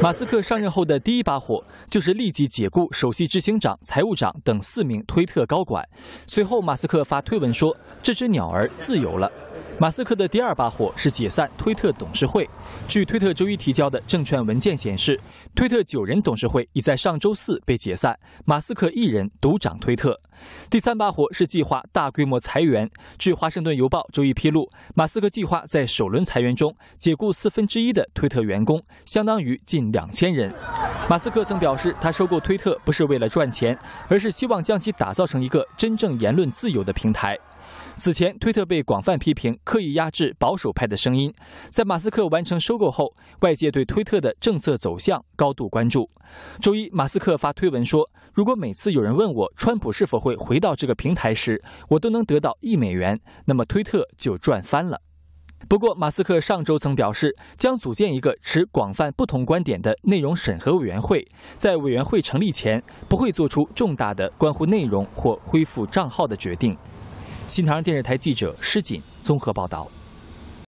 马斯克上任后的第一把火，就是立即解雇首席执行长、财务长等四名推特高管。随后，马斯克发推文说：“这只鸟儿自由了。”马斯克的第二把火是解散推特董事会。据推特周一提交的证券文件显示，推特九人董事会已在上周四被解散，马斯克一人独掌推特。第三把火是计划大规模裁员。据《华盛顿邮报》周一披露，马斯克计划在首轮裁员中解雇四分之一的推特员工，相当于近两千人。马斯克曾表示，他收购推特不是为了赚钱，而是希望将其打造成一个真正言论自由的平台。此前，推特被广泛批评刻意压制保守派的声音。在马斯克完成收购后，外界对推特的政策走向高度关注。周一，马斯克发推文说：“如果每次有人问我，川普是否……”会回到这个平台时，我都能得到一美元，那么推特就赚翻了。不过，马斯克上周曾表示，将组建一个持广泛不同观点的内容审核委员会，在委员会成立前不会做出重大的关乎内容或恢复账号的决定。新唐人电视台记者施锦综合报道。